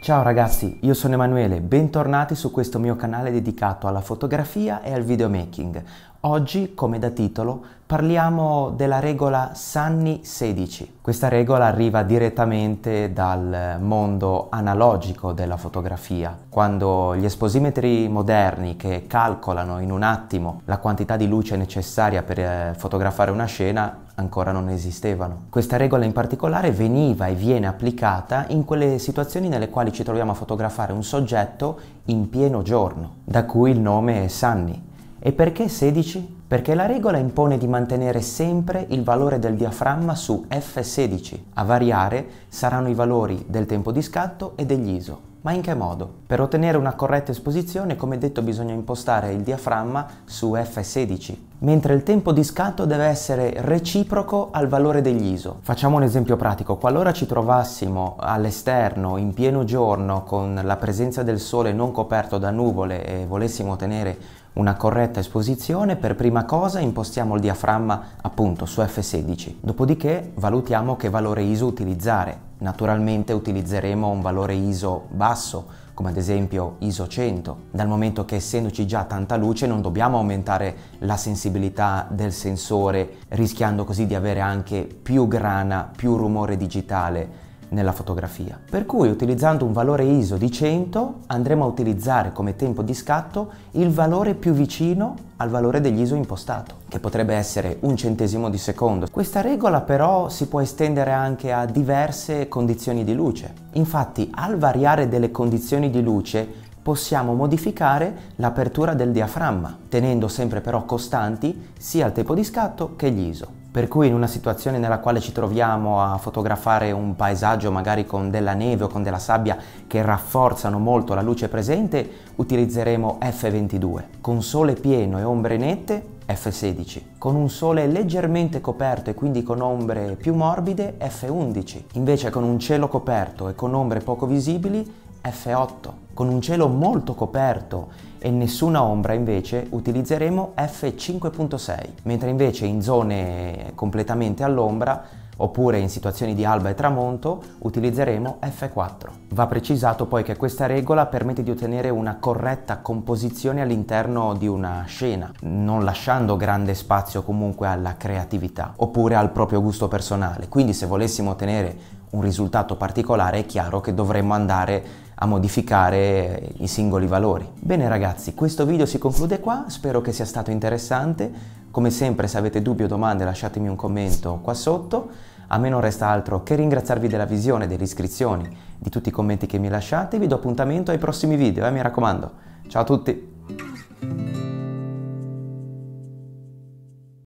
Ciao ragazzi, io sono Emanuele, bentornati su questo mio canale dedicato alla fotografia e al videomaking. Oggi, come da titolo, parliamo della regola Sanni 16. Questa regola arriva direttamente dal mondo analogico della fotografia, quando gli esposimetri moderni che calcolano in un attimo la quantità di luce necessaria per eh, fotografare una scena ancora non esistevano. Questa regola in particolare veniva e viene applicata in quelle situazioni nelle quali ci troviamo a fotografare un soggetto in pieno giorno, da cui il nome Sanni. E perché 16? Perché la regola impone di mantenere sempre il valore del diaframma su F16. A variare saranno i valori del tempo di scatto e degli ISO. Ma in che modo? Per ottenere una corretta esposizione, come detto, bisogna impostare il diaframma su F16, mentre il tempo di scatto deve essere reciproco al valore degli ISO. Facciamo un esempio pratico. Qualora ci trovassimo all'esterno, in pieno giorno, con la presenza del sole non coperto da nuvole e volessimo ottenere una corretta esposizione, per prima cosa impostiamo il diaframma appunto su F16, dopodiché valutiamo che valore ISO utilizzare. Naturalmente utilizzeremo un valore ISO basso, come ad esempio ISO 100, dal momento che essendoci già tanta luce non dobbiamo aumentare la sensibilità del sensore, rischiando così di avere anche più grana, più rumore digitale nella fotografia. Per cui utilizzando un valore ISO di 100 andremo a utilizzare come tempo di scatto il valore più vicino al valore degli ISO impostato, che potrebbe essere un centesimo di secondo. Questa regola però si può estendere anche a diverse condizioni di luce. Infatti al variare delle condizioni di luce possiamo modificare l'apertura del diaframma, tenendo sempre però costanti sia il tempo di scatto che gli ISO. Per cui in una situazione nella quale ci troviamo a fotografare un paesaggio magari con della neve o con della sabbia che rafforzano molto la luce presente, utilizzeremo F22. Con sole pieno e ombre nette F16. Con un sole leggermente coperto e quindi con ombre più morbide F11. Invece con un cielo coperto e con ombre poco visibili F8. Con un cielo molto coperto e nessuna ombra invece utilizzeremo F5.6, mentre invece in zone completamente all'ombra oppure in situazioni di alba e tramonto utilizzeremo F4. Va precisato poi che questa regola permette di ottenere una corretta composizione all'interno di una scena, non lasciando grande spazio comunque alla creatività oppure al proprio gusto personale. Quindi se volessimo ottenere un risultato particolare, è chiaro che dovremmo andare a modificare i singoli valori. Bene ragazzi, questo video si conclude qua, spero che sia stato interessante. Come sempre se avete dubbi o domande lasciatemi un commento qua sotto. A me non resta altro che ringraziarvi della visione, delle iscrizioni, di tutti i commenti che mi lasciate. Vi do appuntamento ai prossimi video, eh, mi raccomando. Ciao a tutti!